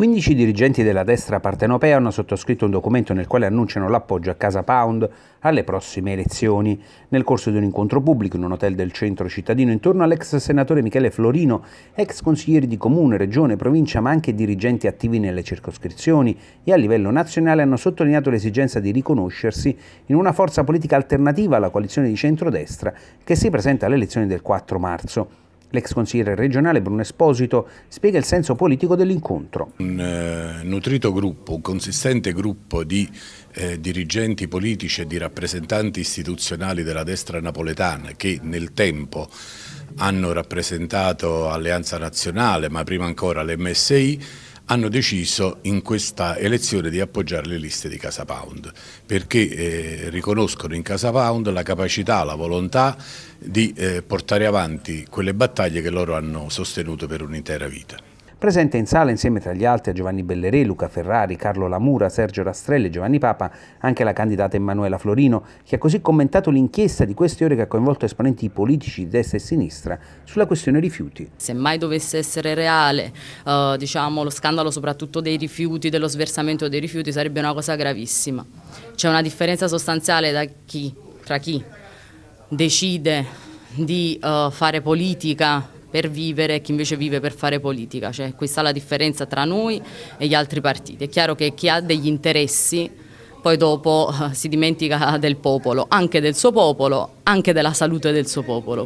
15 dirigenti della destra partenopea hanno sottoscritto un documento nel quale annunciano l'appoggio a Casa Pound alle prossime elezioni. Nel corso di un incontro pubblico in un hotel del centro cittadino intorno all'ex senatore Michele Florino, ex consiglieri di comune, regione, provincia ma anche dirigenti attivi nelle circoscrizioni e a livello nazionale hanno sottolineato l'esigenza di riconoscersi in una forza politica alternativa alla coalizione di centrodestra che si presenta alle elezioni del 4 marzo. L'ex consigliere regionale Bruno Esposito spiega il senso politico dell'incontro. Un eh, nutrito gruppo, un consistente gruppo di eh, dirigenti politici e di rappresentanti istituzionali della destra napoletana che nel tempo hanno rappresentato Alleanza Nazionale ma prima ancora l'MSI hanno deciso in questa elezione di appoggiare le liste di Casa Pound perché eh, riconoscono in Casa Pound la capacità, la volontà di eh, portare avanti quelle battaglie che loro hanno sostenuto per un'intera vita. Presente in sala insieme tra gli altri a Giovanni Belleré, Luca Ferrari, Carlo Lamura, Sergio Rastrelli e Giovanni Papa anche la candidata Emanuela Florino, che ha così commentato l'inchiesta di queste ore che ha coinvolto esponenti politici di destra e sinistra sulla questione rifiuti. Se mai dovesse essere reale eh, diciamo, lo scandalo soprattutto dei rifiuti, dello sversamento dei rifiuti, sarebbe una cosa gravissima. C'è una differenza sostanziale chi, tra chi decide di uh, fare politica per vivere e chi invece vive per fare politica, cioè questa è la differenza tra noi e gli altri partiti. È chiaro che chi ha degli interessi poi dopo eh, si dimentica del popolo, anche del suo popolo, anche della salute del suo popolo.